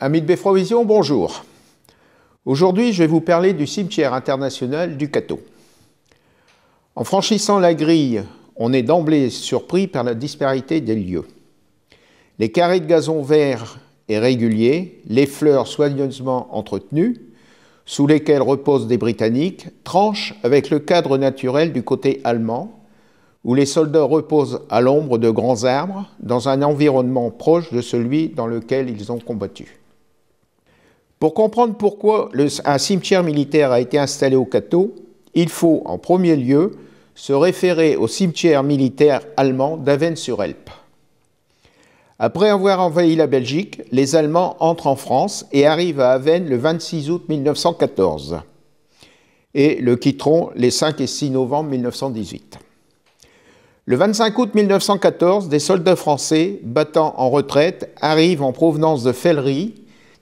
Amis de Beffrovision, bonjour. Aujourd'hui, je vais vous parler du cimetière international du Cateau. En franchissant la grille, on est d'emblée surpris par la disparité des lieux. Les carrés de gazon vert et réguliers, les fleurs soigneusement entretenues, sous lesquelles reposent des Britanniques, tranchent avec le cadre naturel du côté allemand, où les soldats reposent à l'ombre de grands arbres dans un environnement proche de celui dans lequel ils ont combattu. Pour comprendre pourquoi un cimetière militaire a été installé au Cateau, il faut en premier lieu se référer au cimetière militaire allemand d'Avennes-sur-Helpe. Après avoir envahi la Belgique, les Allemands entrent en France et arrivent à Avennes le 26 août 1914 et le quitteront les 5 et 6 novembre 1918. Le 25 août 1914, des soldats français battant en retraite arrivent en provenance de Fellerie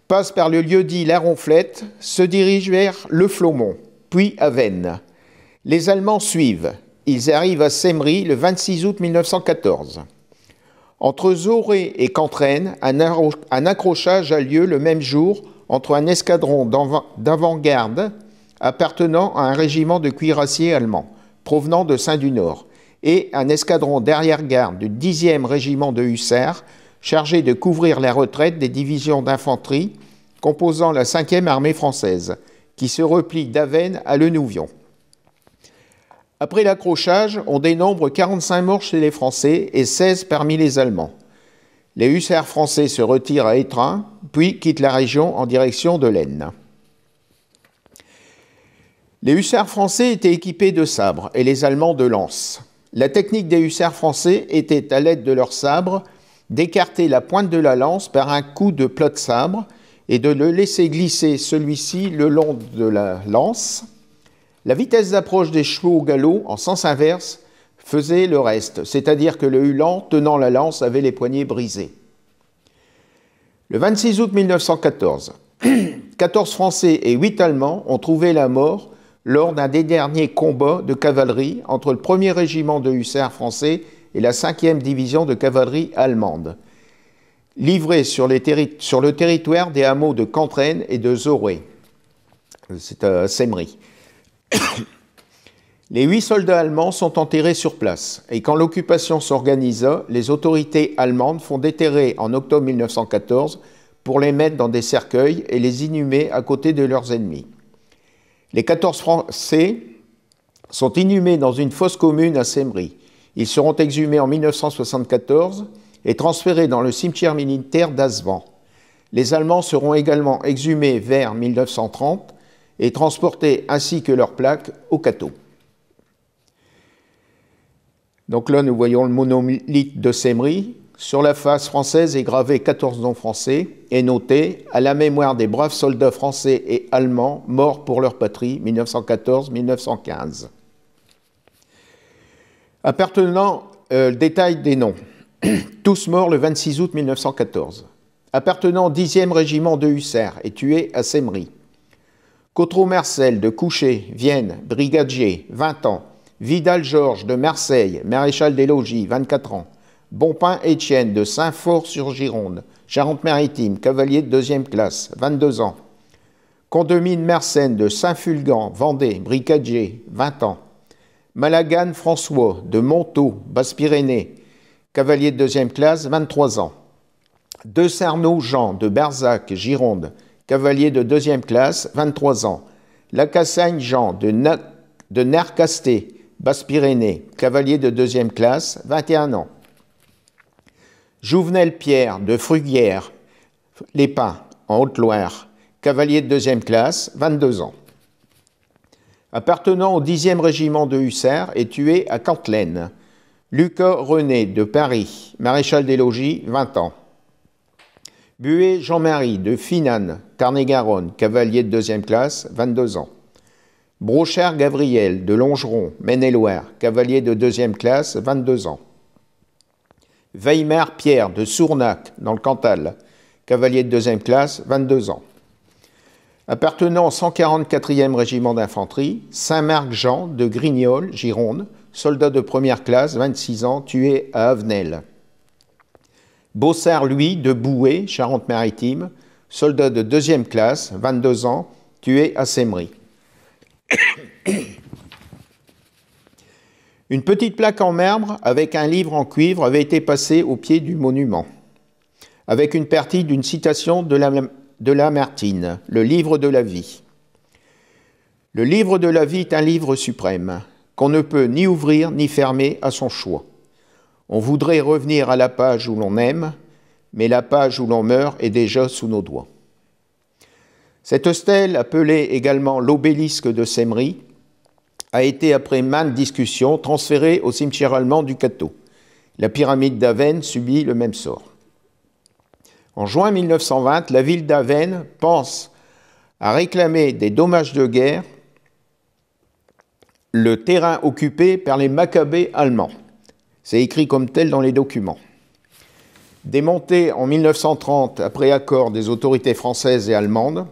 passe par le lieu-dit La Ronflette, se dirige vers Le Flomont, puis à Vennes. Les Allemands suivent. Ils arrivent à semery le 26 août 1914. Entre Zoré et Cantraine, un, accrochage a lieu le même jour entre un escadron d'avant-garde appartenant à un régiment de cuirassiers allemands provenant de Saint-du-Nord et un escadron d'arrière-garde du 10e régiment de hussards chargé de couvrir la retraite des divisions d'infanterie composant la 5e armée française, qui se replie d'Avennes à Lenouvion. Après l'accrochage, on dénombre 45 morts chez les Français et 16 parmi les Allemands. Les hussards français se retirent à Étrin puis quittent la région en direction de l'Aisne. Les hussards français étaient équipés de sabres et les Allemands de lances. La technique des hussards français était à l'aide de leurs sabres d'écarter la pointe de la lance par un coup de plat de sabre et de le laisser glisser celui-ci le long de la lance. La vitesse d'approche des chevaux au galop, en sens inverse, faisait le reste, c'est-à-dire que le hulan, tenant la lance, avait les poignets brisés. Le 26 août 1914, 14 Français et 8 Allemands ont trouvé la mort lors d'un des derniers combats de cavalerie entre le 1er régiment de hussards français et la 5e division de cavalerie allemande, livrée sur, le territoire des hameaux de Cantraine et de Zoré. C'est à euh, les huit soldats allemands sont enterrés sur place, et quand l'occupation s'organisa, les autorités allemandes font déterrer en octobre 1914 pour les mettre dans des cercueils et les inhumer à côté de leurs ennemis. Les 14 Français sont inhumés dans une fosse commune à Sémery. Ils seront exhumés en 1974 et transférés dans le cimetière militaire d'Azvan. Les Allemands seront également exhumés vers 1930 et transportés ainsi que leurs plaques au cateau. Donc là, nous voyons le monolithe de Semri. Sur la face française est gravé 14 noms français et noté à la mémoire des braves soldats français et allemands morts pour leur patrie 1914-1915. Appartenant, euh, le détail des noms. Tous morts le 26 août 1914. Appartenant au 10e régiment de hussards et tué à Sémery. Cotreau Marcel de Coucher, Vienne, brigadier, 20 ans. Vidal Georges de Marseille, maréchal des logis, 24 ans. Bonpin Étienne de Saint-Fort-sur-Gironde, Charente-Maritime, cavalier de deuxième classe, 22 ans. Condomine Mersenne de Saint-Fulgan, Vendée, brigadier, 20 ans. Malagane François de Montaut, Basse-Pyrénées, cavalier de deuxième classe, 23 ans. De Sarno Jean de Berzac, Gironde, cavalier de deuxième classe, 23 ans. Lacassagne Jean de, de Nercasté, Basse-Pyrénées, cavalier de deuxième classe, 21 ans. Jouvenel Pierre de Fruguière, Les Pins, en Haute-Loire, cavalier de deuxième classe, 22 ans appartenant au 10e régiment de hussards, est tué à Cantelaine. Lucas René de Paris, maréchal des logis, 20 ans. Buet Jean-Marie de Finan, tarn garonne cavalier de deuxième classe, 22 ans. Brochard Gabriel de Longeron, Maine-et-Loire, cavalier de deuxième classe, 22 ans. Weimar Pierre de Sournac, dans le Cantal, cavalier de deuxième classe, 22 ans appartenant au 144e régiment d'infanterie, Saint-Marc-Jean de Grignol, Gironde, soldat de première classe, 26 ans, tué à Avenel. Bossard, louis de Boué, Charente-Maritime, soldat de deuxième classe, 22 ans, tué à Sémery. Une petite plaque en marbre avec un livre en cuivre avait été passée au pied du monument, avec une partie d'une citation de la, de Lamartine, Le livre de la vie. Le livre de la vie est un livre suprême qu'on ne peut ni ouvrir ni fermer à son choix. On voudrait revenir à la page où l'on aime, mais la page où l'on meurt est déjà sous nos doigts. Cette stèle, appelée également l'obélisque de Semri, a été, après maintes discussions, transférée au cimetière allemand du Cateau. La pyramide d'Aven subit le même sort. En juin 1920, la ville d'Avennes pense à réclamer des dommages de guerre le terrain occupé par les Maccabées allemands. C'est écrit comme tel dans les documents. Démonté en 1930 après accord des autorités françaises et allemandes,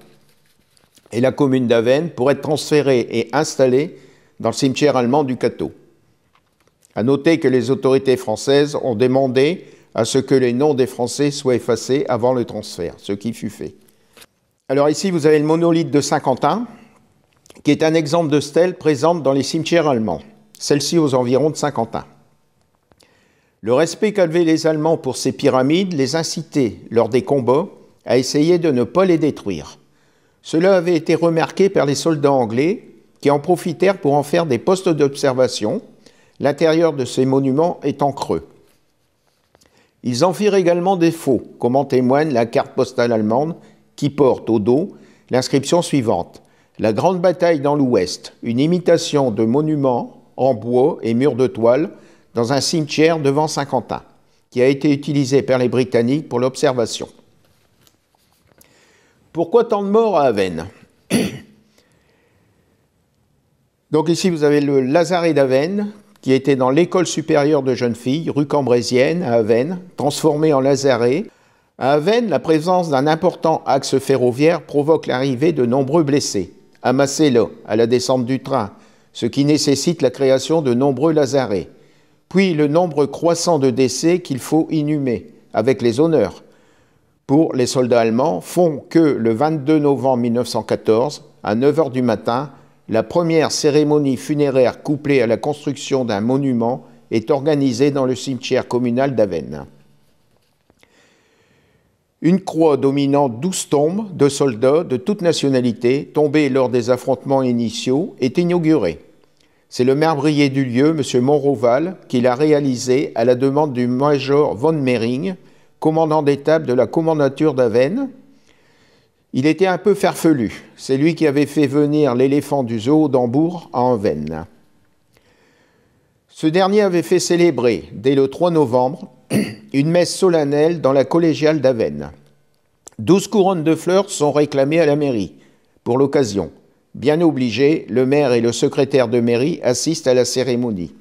et la commune d'Avennes pour être transférée et installée dans le cimetière allemand du Cateau. À noter que les autorités françaises ont demandé à ce que les noms des Français soient effacés avant le transfert, ce qui fut fait. Alors ici, vous avez le monolithe de Saint-Quentin, qui est un exemple de stèle présente dans les cimetières allemands, celle-ci aux environs de Saint-Quentin. Le respect qu'avaient les Allemands pour ces pyramides les incitait, lors des combats, à essayer de ne pas les détruire. Cela avait été remarqué par les soldats anglais, qui en profitèrent pour en faire des postes d'observation, l'intérieur de ces monuments étant creux. Ils en firent également des faux, comme en témoigne la carte postale allemande qui porte au dos l'inscription suivante La Grande Bataille dans l'Ouest, une imitation de monuments en bois et murs de toile dans un cimetière devant Saint-Quentin, qui a été utilisé par les Britanniques pour l'observation. Pourquoi tant de morts à Aven Donc ici, vous avez le lazaret d'Aven qui était dans l'école supérieure de jeunes filles, rue Cambrésienne, à Avennes, transformée en lazaret. À Avennes, la présence d'un important axe ferroviaire provoque l'arrivée de nombreux blessés, amassés là, à la descente du train, ce qui nécessite la création de nombreux lazarets. Puis le nombre croissant de décès qu'il faut inhumer, avec les honneurs, pour les soldats allemands font que le 22 novembre 1914, à 9h du matin, la première cérémonie funéraire couplée à la construction d'un monument est organisée dans le cimetière communal d'Avennes. Une croix dominant douze tombes de soldats de toute nationalité tombés lors des affrontements initiaux est inaugurée. C'est le marbrier du lieu, M. Monroval, qui l'a réalisée à la demande du major von Mehring, commandant d'étape de la commandature d'Avennes, il était un peu farfelu. C'est lui qui avait fait venir l'éléphant du zoo d'Hambourg à Veine. Ce dernier avait fait célébrer, dès le 3 novembre, une messe solennelle dans la collégiale d'Avennes. Douze couronnes de fleurs sont réclamées à la mairie pour l'occasion. Bien obligés, le maire et le secrétaire de mairie assistent à la cérémonie.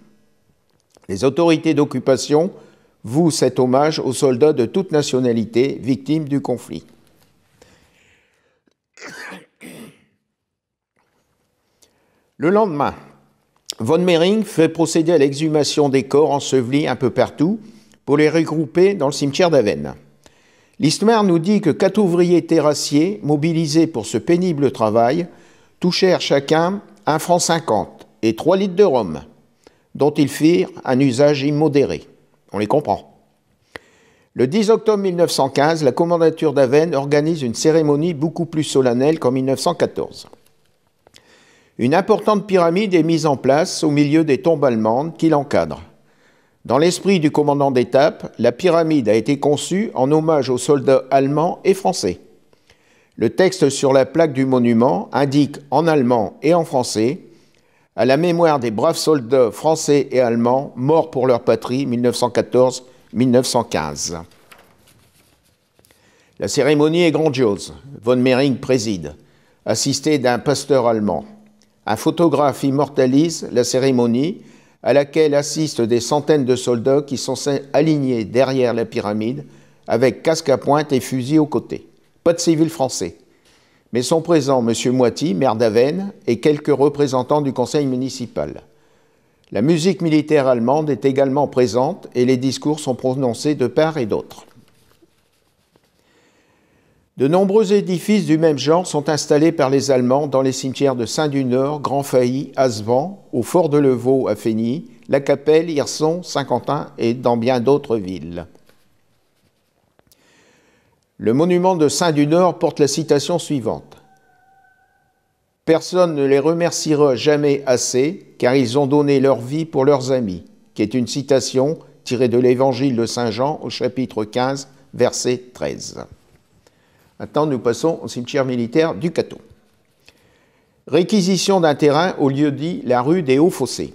Les autorités d'occupation vouent cet hommage aux soldats de toute nationalité victimes du conflit. Le lendemain, von Mering fait procéder à l'exhumation des corps ensevelis un peu partout pour les regrouper dans le cimetière d'Avennes. L'histoire nous dit que quatre ouvriers terrassiers, mobilisés pour ce pénible travail, touchèrent chacun un franc 50 et 3 litres de rhum, dont ils firent un usage immodéré. On les comprend. Le 10 octobre 1915, la commandature d'Aven organise une cérémonie beaucoup plus solennelle qu'en 1914. Une importante pyramide est mise en place au milieu des tombes allemandes qui l'encadrent. Dans l'esprit du commandant d'étape, la pyramide a été conçue en hommage aux soldats allemands et français. Le texte sur la plaque du monument indique en allemand et en français à la mémoire des braves soldats français et allemands morts pour leur patrie 1914 1915. La cérémonie est grandiose. Von Mering préside, assisté d'un pasteur allemand. Un photographe immortalise la cérémonie à laquelle assistent des centaines de soldats qui sont alignés derrière la pyramide avec casque à pointe et fusil aux côtés. Pas de civils français. Mais sont présents M. Moiti, maire d'Avennes, et quelques représentants du conseil municipal. La musique militaire allemande est également présente et les discours sont prononcés de part et d'autre. De nombreux édifices du même genre sont installés par les Allemands dans les cimetières de saint dunor Grand-Failly, Asvan, au Fort de Levaux à Fény, La Capelle, Hirson, Saint-Quentin et dans bien d'autres villes. Le monument de saint du porte la citation suivante Personne ne les remerciera jamais assez, car ils ont donné leur vie pour leurs amis, qui est une citation tirée de l'évangile de Saint Jean au chapitre 15, verset 13. Maintenant, nous passons au cimetière militaire du Cateau. Réquisition d'un terrain au lieu dit la rue des Hauts Fossés.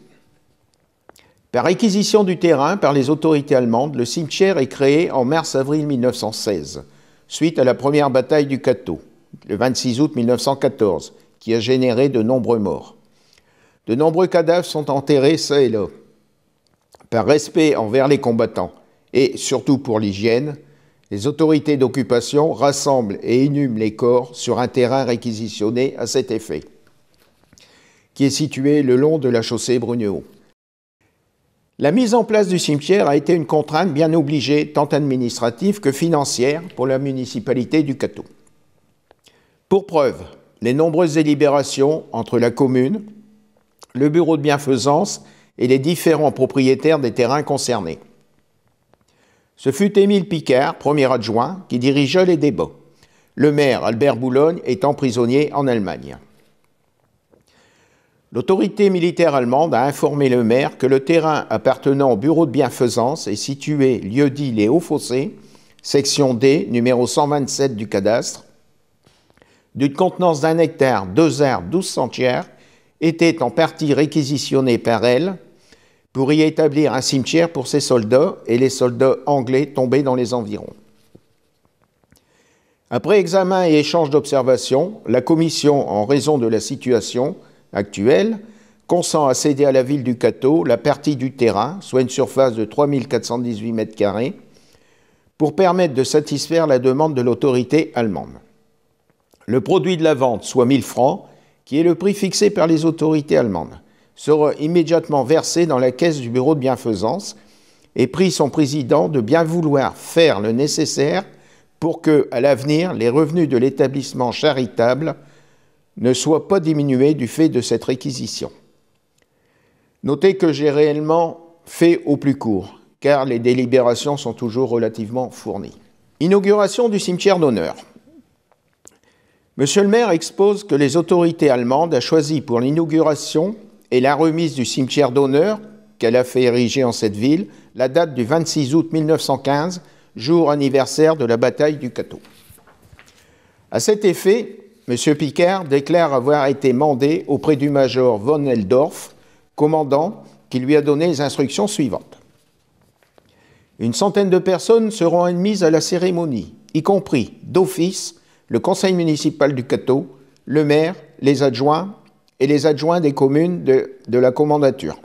Par réquisition du terrain par les autorités allemandes, le cimetière est créé en mars-avril 1916, suite à la première bataille du Cateau, le 26 août 1914, qui a généré de nombreux morts. De nombreux cadavres sont enterrés ça et là. Par respect envers les combattants et surtout pour l'hygiène, les autorités d'occupation rassemblent et inhument les corps sur un terrain réquisitionné à cet effet, qui est situé le long de la chaussée Bruneau. La mise en place du cimetière a été une contrainte bien obligée, tant administrative que financière, pour la municipalité du Cateau. Pour preuve, les nombreuses délibérations entre la commune, le bureau de bienfaisance et les différents propriétaires des terrains concernés. Ce fut Émile Picard, premier adjoint, qui dirigea les débats, le maire Albert Boulogne est emprisonné en Allemagne. L'autorité militaire allemande a informé le maire que le terrain appartenant au bureau de bienfaisance est situé lieu-dit Les Hauts-Fossés, section D, numéro 127 du cadastre, d'une contenance d'un hectare, deux airs, douze centières, était en partie réquisitionnée par elle pour y établir un cimetière pour ses soldats et les soldats anglais tombés dans les environs. Après examen et échange d'observations, la commission, en raison de la situation actuelle, consent à céder à la ville du Cateau la partie du terrain, soit une surface de 3418 m2, pour permettre de satisfaire la demande de l'autorité allemande le produit de la vente, soit 1000 francs, qui est le prix fixé par les autorités allemandes, sera immédiatement versé dans la caisse du bureau de bienfaisance et prie son président de bien vouloir faire le nécessaire pour que, à l'avenir, les revenus de l'établissement charitable ne soient pas diminués du fait de cette réquisition. Notez que j'ai réellement fait au plus court, car les délibérations sont toujours relativement fournies. Inauguration du cimetière d'honneur. Monsieur le maire expose que les autorités allemandes ont choisi pour l'inauguration et la remise du cimetière d'honneur qu'elle a fait ériger en cette ville la date du 26 août 1915, jour anniversaire de la bataille du Cateau. À cet effet, M. Picard déclare avoir été mandé auprès du major von Eldorf, commandant, qui lui a donné les instructions suivantes. Une centaine de personnes seront admises à la cérémonie, y compris, d'office, le conseil municipal du Cateau, le maire, les adjoints et les adjoints des communes de, la commandature.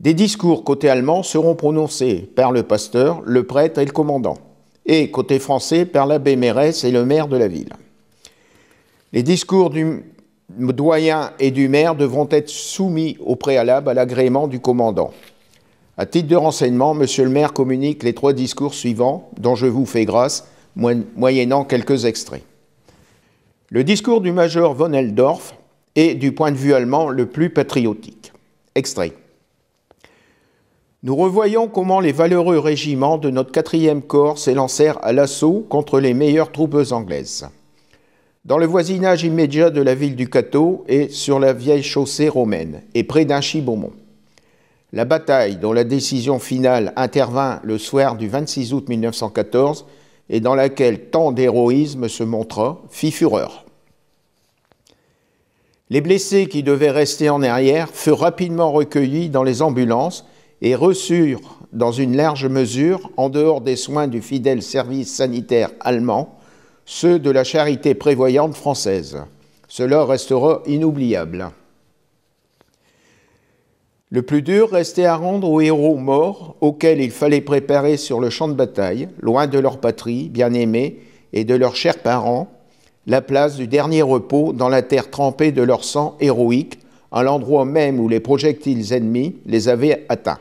Des discours côté allemand seront prononcés par le pasteur, le prêtre et le commandant, et côté français par l'abbé Mérès et le maire de la ville. Les discours du doyen et du maire devront être soumis au préalable à l'agrément du commandant. À titre de renseignement, monsieur le maire communique les trois discours suivants, dont je vous fais grâce, moyennant quelques extraits. Le discours du major von Eldorf est, du point de vue allemand, le plus patriotique. Extrait. Nous revoyons comment les valeureux régiments de notre quatrième corps s'élancèrent à l'assaut contre les meilleures troupes anglaises. Dans le voisinage immédiat de la ville du Cateau et sur la vieille chaussée romaine, et près d'un beaumont La bataille, dont la décision finale intervint le soir du 26 août 1914, et dans laquelle tant d'héroïsme se montra, fit fureur. Les blessés qui devaient rester en arrière furent rapidement recueillis dans les ambulances et reçurent, dans une large mesure, en dehors des soins du fidèle service sanitaire allemand, ceux de la charité prévoyante française. Cela restera inoubliable. Le plus dur restait à rendre aux héros morts, auxquels il fallait préparer sur le champ de bataille, loin de leur patrie bien-aimée et de leurs chers parents, la place du dernier repos dans la terre trempée de leur sang héroïque, à l'endroit même où les projectiles ennemis les avaient atteints.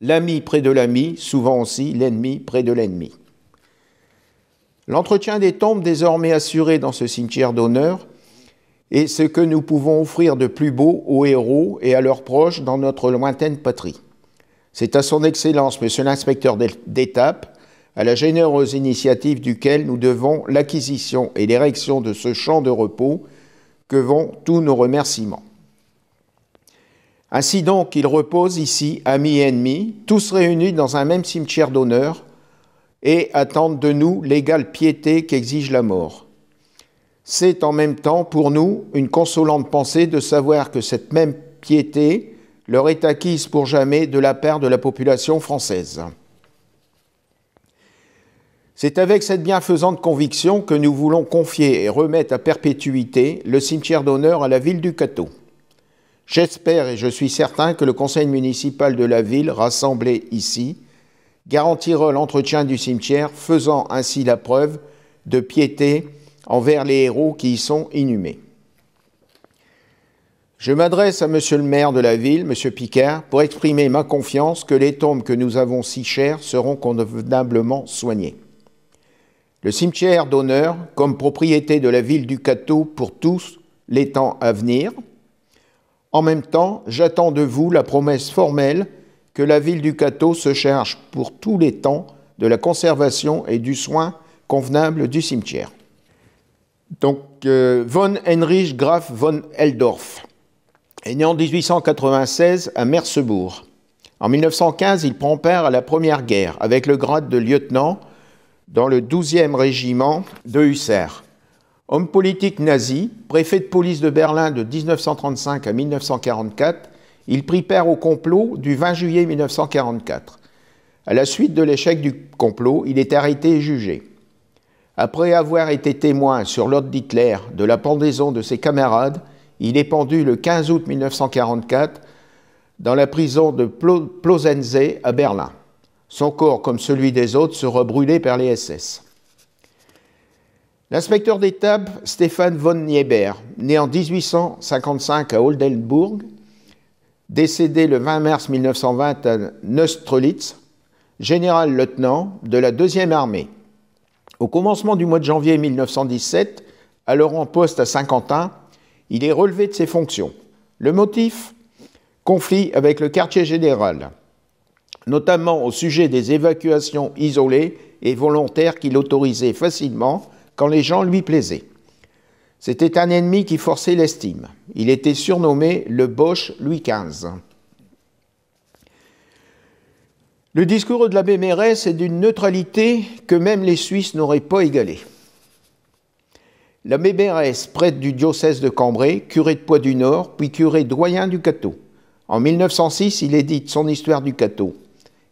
L'ami près de l'ami, souvent aussi l'ennemi près de l'ennemi. L'entretien des tombes désormais assuré dans ce cimetière d'honneur et ce que nous pouvons offrir de plus beau aux héros et à leurs proches dans notre lointaine patrie. C'est à son Excellence, Monsieur l'inspecteur d'étape, à la généreuse initiative duquel nous devons l'acquisition et l'érection de ce champ de repos que vont tous nos remerciements. Ainsi donc, il repose ici, amis et ennemis, tous réunis dans un même cimetière d'honneur, et attendent de nous l'égale piété qu'exige la mort. C'est en même temps pour nous une consolante pensée de savoir que cette même piété leur est acquise pour jamais de la part de la population française. C'est avec cette bienfaisante conviction que nous voulons confier et remettre à perpétuité le cimetière d'honneur à la ville du Cateau. J'espère et je suis certain que le conseil municipal de la ville, rassemblé ici, garantira l'entretien du cimetière, faisant ainsi la preuve de piété envers les héros qui y sont inhumés. Je m'adresse à Monsieur le maire de la ville, Monsieur Picard, pour exprimer ma confiance que les tombes que nous avons si chères seront convenablement soignées. Le cimetière d'honneur, comme propriété de la ville du Cateau pour tous les temps à venir. En même temps, j'attends de vous la promesse formelle que la ville du Cateau se charge pour tous les temps de la conservation et du soin convenable du cimetière. Donc, euh, von Heinrich Graf von Eldorf est né en 1896 à Mersebourg. En 1915, il prend part à la Première Guerre avec le grade de lieutenant dans le 12e régiment de hussards. Homme politique nazi, préfet de police de Berlin de 1935 à 1944, il prit père au complot du 20 juillet 1944. À la suite de l'échec du complot, il est arrêté et jugé. Après avoir été témoin sur l'ordre d'Hitler de la pendaison de ses camarades, il est pendu le 15 août 1944 dans la prison de Plosensee à Berlin. Son corps, comme celui des autres, sera brûlé par les SS. L'inspecteur d'étape Stéphane von Nieber, né en 1855 à Oldenburg, décédé le 20 mars 1920 à Neustrelitz, général-lieutenant de la 2e armée, au commencement du mois de janvier 1917, alors en poste à Saint-Quentin, il est relevé de ses fonctions. Le motif Conflit avec le quartier général, notamment au sujet des évacuations isolées et volontaires qu'il autorisait facilement quand les gens lui plaisaient. C'était un ennemi qui forçait l'estime. Il était surnommé le Bosch Louis XV. Le discours de l'abbé Mérès est d'une neutralité que même les Suisses n'auraient pas égalée. L'abbé Mérès, prêtre du diocèse de Cambrai, curé de Poix du Nord, puis curé doyen du Cateau. En 1906, il édite son Histoire du Cateau.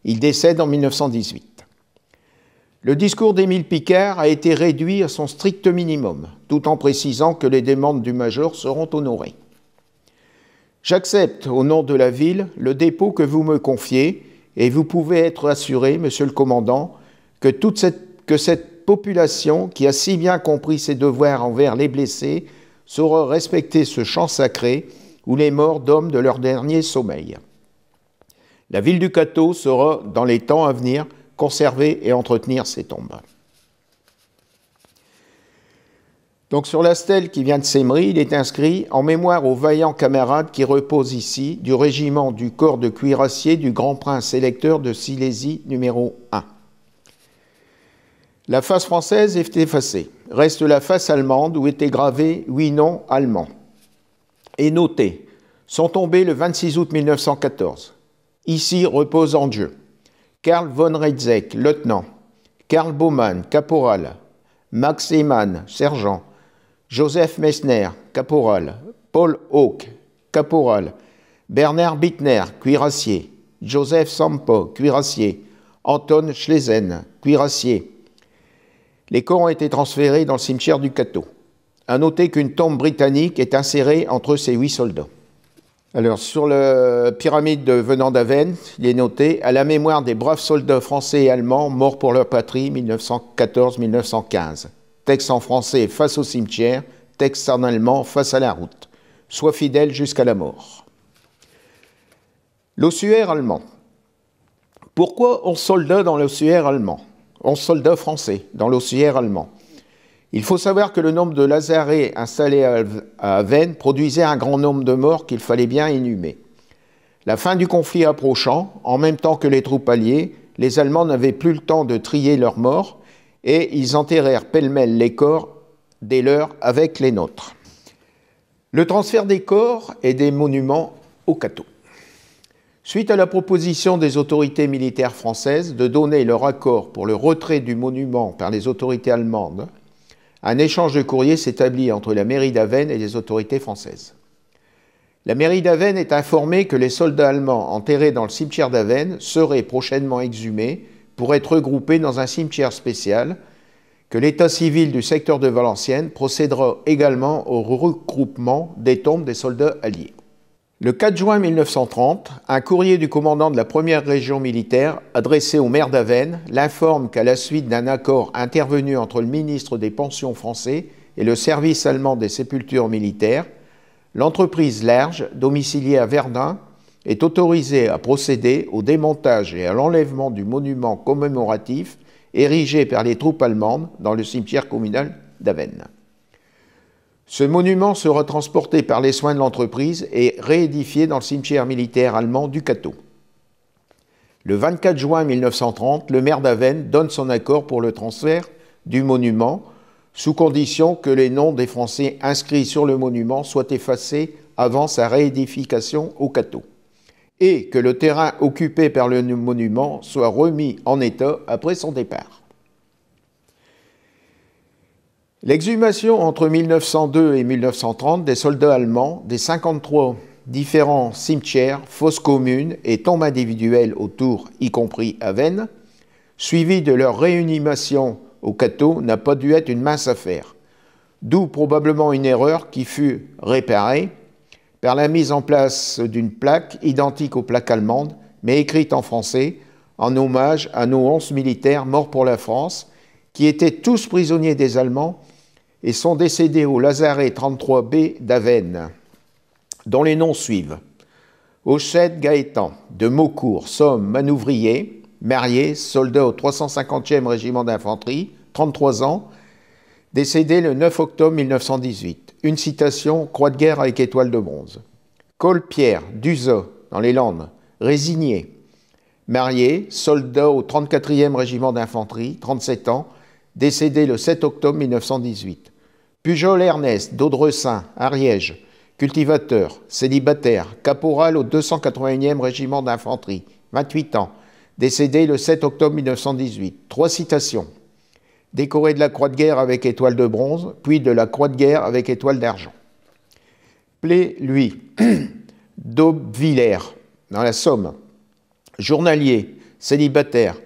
Il décède en 1918. Le discours d'Émile Picard a été réduit à son strict minimum, tout en précisant que les demandes du major seront honorées. J'accepte, au nom de la ville, le dépôt que vous me confiez et vous pouvez être assuré, monsieur le commandant, que toute cette, que cette population qui a si bien compris ses devoirs envers les blessés saura respecter ce champ sacré où les morts d'hommes de leur dernier sommeil. La ville du Cateau saura, dans les temps à venir, conserver et entretenir ses tombes. Donc sur la stèle qui vient de Sémery, il est inscrit en mémoire aux vaillants camarades qui reposent ici du régiment du corps de cuirassiers du grand prince électeur de Silésie numéro 1. La face française est effacée. Reste la face allemande où était gravés huit non allemands. Et notez, sont tombés le 26 août 1914. Ici repose en Dieu. Karl von Reitzek, lieutenant, Karl Baumann, caporal, Max Eman, sergent, Joseph Messner, caporal, Paul Hawke, caporal, Bernard Bittner, cuirassier, Joseph Sampo, cuirassier, Anton Schlesen, cuirassier. Les corps ont été transférés dans le cimetière du Cateau. À noter qu'une tombe britannique est insérée entre ces huit soldats. Alors, sur la pyramide de venant d'Aven, il est noté à la mémoire des braves soldats français et allemands morts pour leur patrie 1914-1915 texte en français face au cimetière, texte en allemand face à la route. Sois fidèle jusqu'à la mort. L'ossuaire allemand. Pourquoi on solda dans l'ossuaire allemand On solda français dans l'ossuaire allemand. Il faut savoir que le nombre de lazarets installés à Vennes produisait un grand nombre de morts qu'il fallait bien inhumer. La fin du conflit approchant, en même temps que les troupes alliées, les Allemands n'avaient plus le temps de trier leurs morts et ils enterrèrent pêle-mêle les corps des leurs avec les nôtres. Le transfert des corps et des monuments au cateau. Suite à la proposition des autorités militaires françaises de donner leur accord pour le retrait du monument par les autorités allemandes, un échange de courriers s'établit entre la mairie d'Avennes et les autorités françaises. La mairie d'Avennes est informée que les soldats allemands enterrés dans le cimetière d'Avennes seraient prochainement exhumés pour être regroupés dans un cimetière spécial, que l'état civil du secteur de Valenciennes procédera également au regroupement des tombes des soldats alliés. Le 4 juin 1930, un courrier du commandant de la première région militaire, adressé au maire d'Avennes, l'informe qu'à la suite d'un accord intervenu entre le ministre des Pensions français et le service allemand des sépultures militaires, l'entreprise Large, domiciliée à Verdun, est autorisé à procéder au démontage et à l'enlèvement du monument commémoratif érigé par les troupes allemandes dans le cimetière communal d'Avennes. Ce monument sera transporté par les soins de l'entreprise et réédifié dans le cimetière militaire allemand du Cateau. Le 24 juin 1930, le maire d'Avennes donne son accord pour le transfert du monument, sous condition que les noms des Français inscrits sur le monument soient effacés avant sa réédification au Cateau et que le terrain occupé par le monument soit remis en état après son départ. L'exhumation entre 1902 et 1930 des soldats allemands des 53 différents cimetières, fosses communes et tombes individuelles autour, y compris à Vennes, suivie de leur réunimation au Cateau, n'a pas dû être une mince affaire, d'où probablement une erreur qui fut réparée par la mise en place d'une plaque identique aux plaques allemandes, mais écrite en français, en hommage à nos onze militaires morts pour la France, qui étaient tous prisonniers des Allemands et sont décédés au Lazaret 33B d'Avennes, dont les noms suivent. Hochette Gaétan, de Maucourt, Somme, Manouvrier, marié, soldat au 350e régiment d'infanterie, 33 ans, décédé le 9 octobre 1918. Une citation, Croix de guerre avec étoile de bronze. Colpierre, Duzot, dans les Landes, résigné, marié, soldat au 34e régiment d'infanterie, 37 ans, décédé le 7 octobre 1918. Pujol Ernest, d'Audressin, Ariège, cultivateur, célibataire, caporal au 281e régiment d'infanterie, 28 ans, décédé le 7 octobre 1918. Trois citations décoré de la Croix de guerre avec étoile de bronze, puis de la Croix de guerre avec étoile d'argent. Plé, lui, d'Aubvillers, dans la Somme, journalier, célibataire,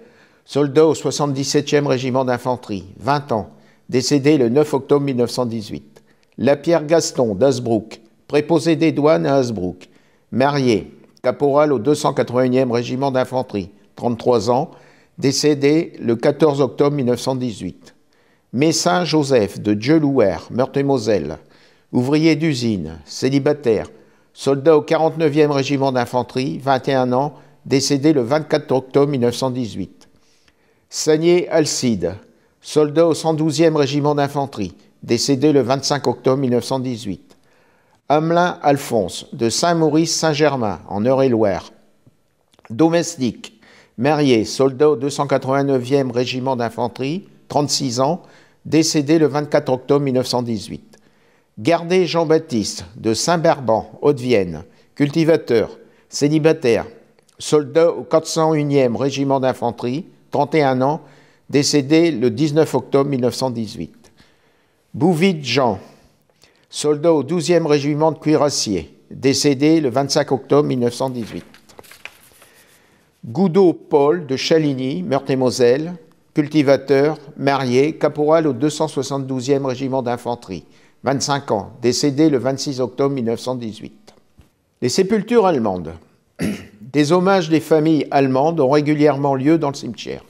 soldat au 77e régiment d'infanterie, 20 ans, décédé le 9 octobre 1918. Lapierre Gaston d'Asbrook, préposé des douanes à Asbrook, marié, caporal au 281e régiment d'infanterie, 33 ans, décédé le 14 octobre 1918. Messin Joseph de dieu meurthe Meurthe-et-Moselle, ouvrier d'usine, célibataire, soldat au 49e régiment d'infanterie, 21 ans, décédé le 24 octobre 1918. Sagné Alcide, soldat au 112e régiment d'infanterie, décédé le 25 octobre 1918. Hamelin Alphonse, de Saint-Maurice-Saint-Germain, en Eure-et-Loire. Domestique, Marié, soldat au 289e régiment d'infanterie, 36 ans, décédé le 24 octobre 1918. Gardé Jean-Baptiste de Saint-Barban, Haute-Vienne, cultivateur, célibataire, soldat au 401e régiment d'infanterie, 31 ans, décédé le 19 octobre 1918. Bouvide Jean, soldat au 12e régiment de cuirassiers, décédé le 25 octobre 1918. Goudot Paul de Chaligny, Meurthe-et-Moselle, cultivateur, marié, caporal au 272e régiment d'infanterie, 25 ans, décédé le 26 octobre 1918. Les sépultures allemandes. Des hommages des familles allemandes ont régulièrement lieu dans le cimetière.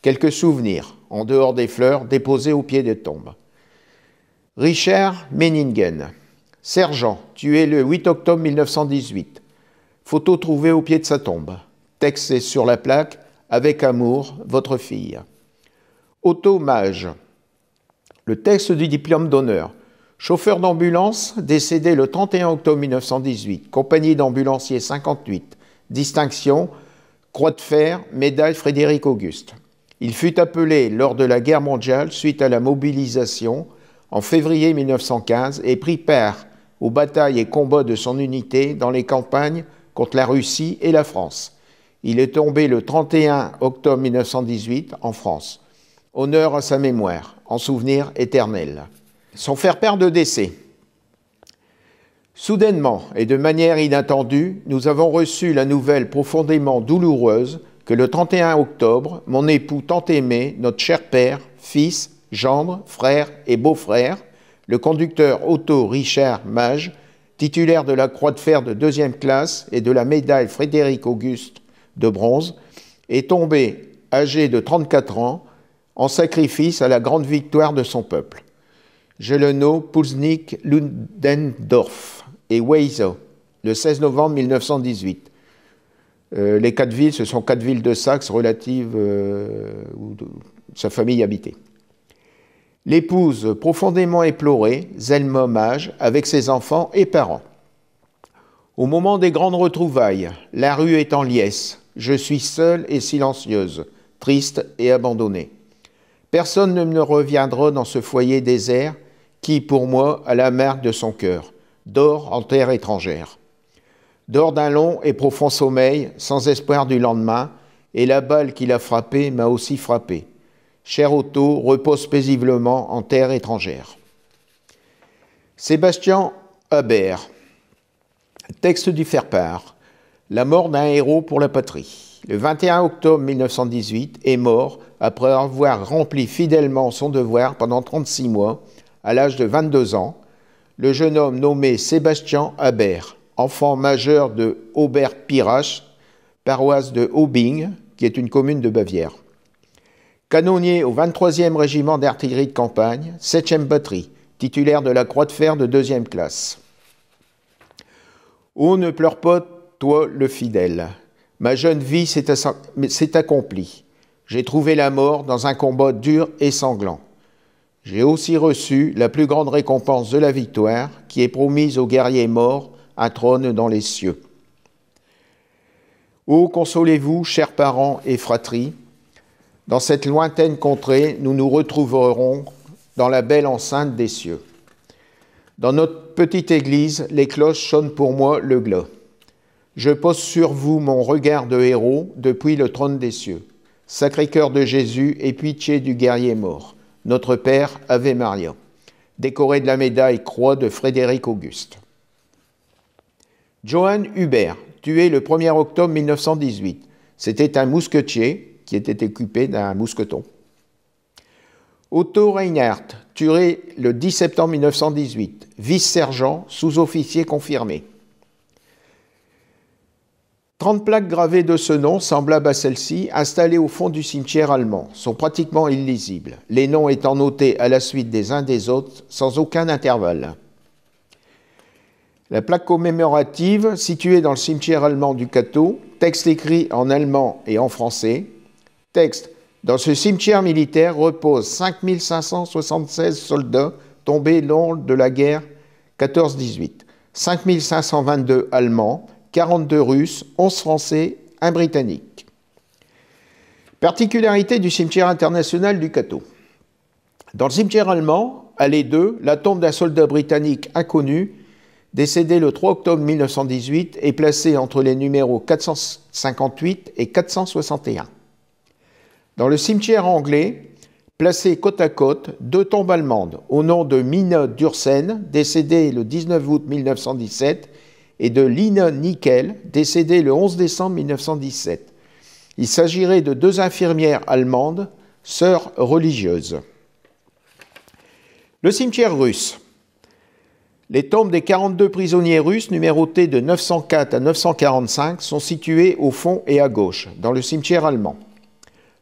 Quelques souvenirs, en dehors des fleurs, déposés au pied des tombes. Richard Meningen, sergent, tué le 8 octobre 1918. Photo trouvée au pied de sa tombe. Texte sur la plaque Avec amour, votre fille. Otto Mage. Le texte du diplôme d'honneur. Chauffeur d'ambulance, décédé le 31 octobre 1918, compagnie d'ambulanciers 58, distinction, Croix de fer, médaille Frédéric Auguste. Il fut appelé lors de la guerre mondiale suite à la mobilisation en février 1915 et prit part aux batailles et combats de son unité dans les campagnes contre la Russie et la France. Il est tombé le 31 octobre 1918 en France. Honneur à sa mémoire, en souvenir éternel. Son faire-père de décès. Soudainement et de manière inattendue, nous avons reçu la nouvelle profondément douloureuse que le 31 octobre, mon époux tant aimé, notre cher père, fils, gendre, frère et beau-frère, le conducteur Otto Richard Mage, titulaire de la Croix de Fer de deuxième classe et de la médaille Frédéric Auguste de bronze, est tombé, âgé de 34 ans, en sacrifice à la grande victoire de son peuple. Je le nomme Pulsnik Lundendorf et Weizo, le 16 novembre 1918. Euh, les quatre villes, ce sont quatre villes de Saxe relatives euh, où sa famille habitait. L'épouse, profondément éplorée, zèle hommage avec ses enfants et parents. Au moment des grandes retrouvailles, la rue est en liesse. Je suis seule et silencieuse, triste et abandonnée. Personne ne me reviendra dans ce foyer désert qui, pour moi, a la marque de son cœur, dort en terre étrangère. Dors d'un long et profond sommeil, sans espoir du lendemain, et la balle qui l'a frappé m'a aussi frappé. Cher Otto repose paisiblement en terre étrangère. Sébastien Haber, texte du faire-part. La mort d'un héros pour la patrie. Le 21 octobre 1918 est mort après avoir rempli fidèlement son devoir pendant 36 mois, à l'âge de 22 ans, le jeune homme nommé Sébastien Habert, enfant majeur de Aubert-Pirache, paroisse de Aubing, qui est une commune de Bavière. Canonnier au 23e régiment d'artillerie de campagne, 7e batterie, titulaire de la Croix de fer de 2e classe. On ne pleure pas toi le fidèle. Ma jeune vie s'est accomplie. J'ai trouvé la mort dans un combat dur et sanglant. J'ai aussi reçu la plus grande récompense de la victoire qui est promise aux guerriers morts, un trône dans les cieux. Oh, consolez-vous, chers parents et fratries, dans cette lointaine contrée, nous nous retrouverons dans la belle enceinte des cieux. Dans notre petite église, les cloches sonnent pour moi le glas. Je pose sur vous mon regard de héros depuis le trône des cieux. Sacré-Cœur de Jésus, et pitié du guerrier mort. Notre Père, Ave Maria. Décoré de la médaille Croix de Frédéric Auguste. Johann Hubert, tué le 1er octobre 1918. C'était un mousquetier qui était occupé d'un mousqueton. Otto Reinhardt, tué le 10 septembre 1918, vice-sergent, sous-officier confirmé. 30 plaques gravées de ce nom, semblables à celle-ci, installées au fond du cimetière allemand, sont pratiquement illisibles, les noms étant notés à la suite des uns des autres sans aucun intervalle. La plaque commémorative, située dans le cimetière allemand du Cateau, texte écrit en allemand et en français, texte Dans ce cimetière militaire reposent 5576 soldats tombés lors de la guerre 14-18, 5522 Allemands, 42 Russes, 11 Français, 1 Britannique. Particularité du cimetière international du Cateau. Dans le cimetière allemand, à l'aide deux, la tombe d'un soldat britannique inconnu, décédé le 3 octobre 1918, est placée entre les numéros 458 et 461. Dans le cimetière anglais, placées côte à côte, deux tombes allemandes, au nom de Mina Dursen, décédée le 19 août 1917, et de Lina Nickel, décédée le 11 décembre 1917. Il s'agirait de deux infirmières allemandes, sœurs religieuses. Le cimetière russe. Les tombes des 42 prisonniers russes numérotées de 904 à 945 sont situées au fond et à gauche, dans le cimetière allemand.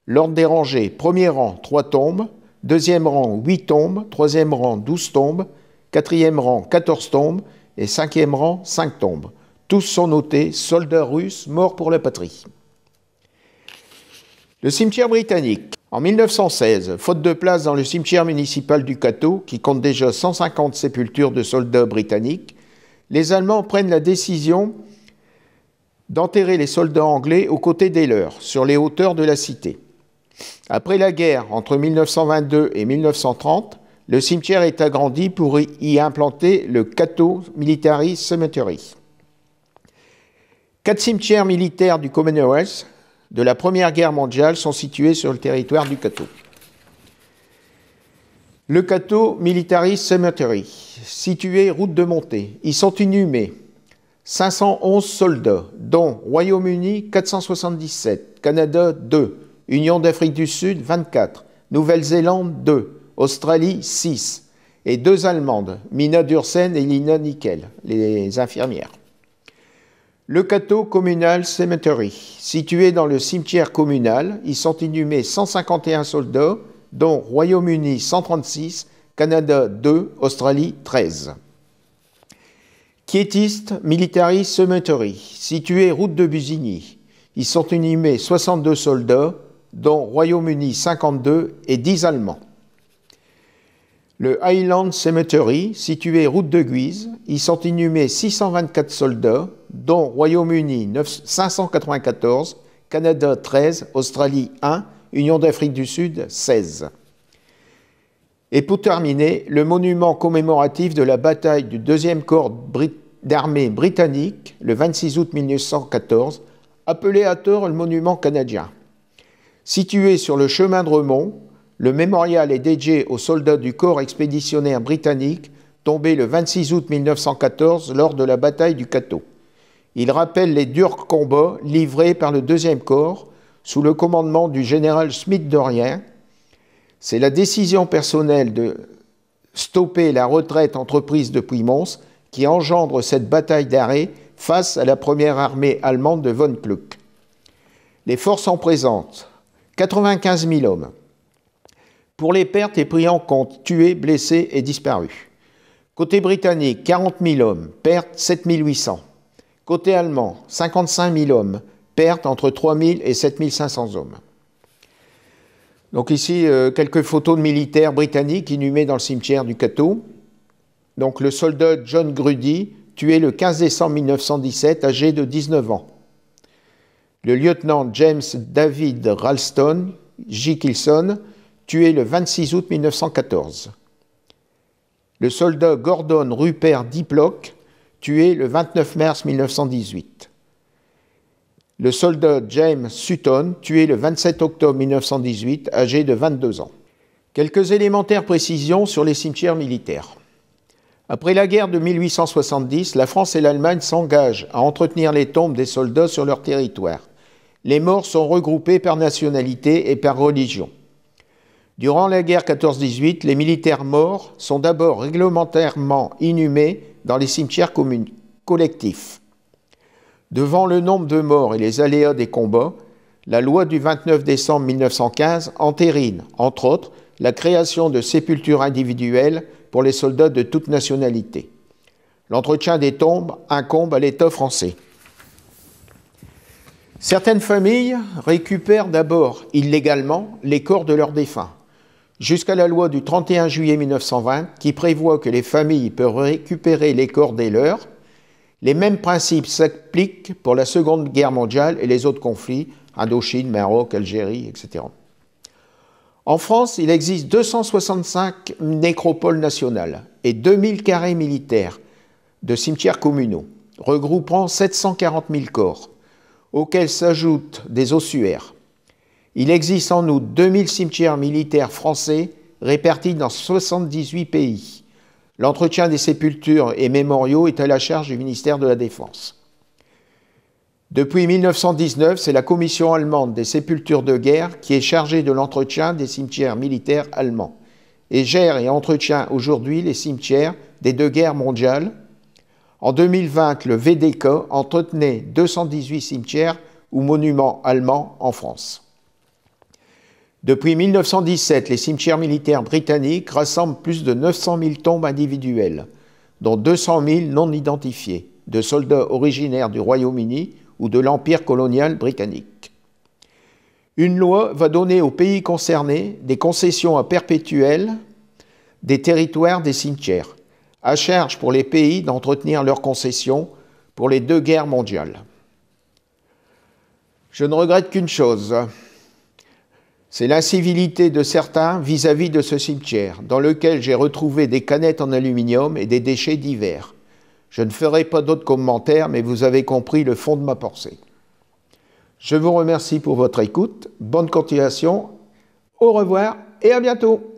L'ordre des rangées, premier rang, 3 tombes, deuxième rang, 8 tombes, troisième rang, 12 tombes, quatrième rang, 14 tombes, et cinquième rang, cinq tombes. Tous sont notés soldats russes morts pour la patrie. Le cimetière britannique. En 1916, faute de place dans le cimetière municipal du Cateau, qui compte déjà 150 sépultures de soldats britanniques, les Allemands prennent la décision d'enterrer les soldats anglais aux côtés des leurs, sur les hauteurs de la cité. Après la guerre entre 1922 et 1930, le cimetière est agrandi pour y implanter le Cato Military Cemetery. Quatre cimetières militaires du Commonwealth de la Première Guerre mondiale sont situés sur le territoire du Cato. Le Cato Military Cemetery, situé route de Montée, y sont inhumés 511 soldats, dont Royaume-Uni 477, Canada 2, Union d'Afrique du Sud 24, Nouvelle-Zélande 2, Australie, 6. Et deux Allemandes, Mina Dursen et Lina Nickel, les infirmières. Le Cateau Communal Cemetery, situé dans le cimetière communal, y sont inhumés 151 soldats, dont Royaume-Uni 136, Canada 2, Australie 13. Quiétiste Military Cemetery, situé route de Busigny. Y sont inhumés 62 soldats, dont Royaume-Uni 52 et 10 Allemands. Le Highland Cemetery, situé route de Guise, y sont inhumés 624 soldats, dont Royaume-Uni 594, Canada 13, Australie 1, Union d'Afrique du Sud 16. Et pour terminer, le monument commémoratif de la bataille du 2e corps d'armée britannique le 26 août 1914, appelé à tort le monument canadien. Situé sur le chemin de Remont, le mémorial est dédié aux soldats du corps expéditionnaire britannique tombés le 26 août 1914 lors de la bataille du Cateau. Il rappelle les durs combats livrés par le 2 corps sous le commandement du général Smith Dorien. C'est la décision personnelle de stopper la retraite entreprise depuis Mons qui engendre cette bataille d'arrêt face à la première armée allemande de von Kluck. Les forces en présentent 95 000 hommes, pour les pertes et pris en compte tués, blessés et disparus. Côté britannique, 40 000 hommes, pertes 7 800. Côté allemand, 55 000 hommes, pertes entre 3 000 et 7 500 hommes. Donc ici, euh, quelques photos de militaires britanniques inhumés dans le cimetière du Cateau. Donc le soldat John Grudy, tué le 15 décembre 1917, âgé de 19 ans. Le lieutenant James David Ralston, J. Kilson, tué le 26 août 1914. Le soldat Gordon Rupert Diplock, tué le 29 mars 1918. Le soldat James Sutton, tué le 27 octobre 1918, âgé de 22 ans. Quelques élémentaires précisions sur les cimetières militaires. Après la guerre de 1870, la France et l'Allemagne s'engagent à entretenir les tombes des soldats sur leur territoire. Les morts sont regroupés par nationalité et par religion. Durant la guerre 14-18, les militaires morts sont d'abord réglementairement inhumés dans les cimetières communes, collectifs. Devant le nombre de morts et les aléas des combats, la loi du 29 décembre 1915 entérine, entre autres, la création de sépultures individuelles pour les soldats de toute nationalité. L'entretien des tombes incombe à l'État français. Certaines familles récupèrent d'abord illégalement les corps de leurs défunts jusqu'à la loi du 31 juillet 1920 qui prévoit que les familles peuvent récupérer les corps des leurs, les mêmes principes s'appliquent pour la Seconde Guerre mondiale et les autres conflits, Indochine, Maroc, Algérie, etc. En France, il existe 265 nécropoles nationales et 2000 carrés militaires de cimetières communaux, regroupant 740 000 corps, auxquels s'ajoutent des ossuaires. Il existe en nous 2000 cimetières militaires français répartis dans 78 pays. L'entretien des sépultures et mémoriaux est à la charge du ministère de la Défense. Depuis 1919, c'est la Commission allemande des sépultures de guerre qui est chargée de l'entretien des cimetières militaires allemands et gère et entretient aujourd'hui les cimetières des deux guerres mondiales. En 2020, le VDK entretenait 218 cimetières ou monuments allemands en France. Depuis 1917, les cimetières militaires britanniques rassemblent plus de 900 000 tombes individuelles, dont 200 000 non identifiées, de soldats originaires du Royaume-Uni ou de l'Empire colonial britannique. Une loi va donner aux pays concernés des concessions à perpétuel des territoires des cimetières, à charge pour les pays d'entretenir leurs concessions pour les deux guerres mondiales. Je ne regrette qu'une chose, c'est l'incivilité de certains vis-à-vis de ce cimetière, dans lequel j'ai retrouvé des canettes en aluminium et des déchets divers. Je ne ferai pas d'autres commentaires, mais vous avez compris le fond de ma pensée. Je vous remercie pour votre écoute. Bonne continuation. Au revoir et à bientôt.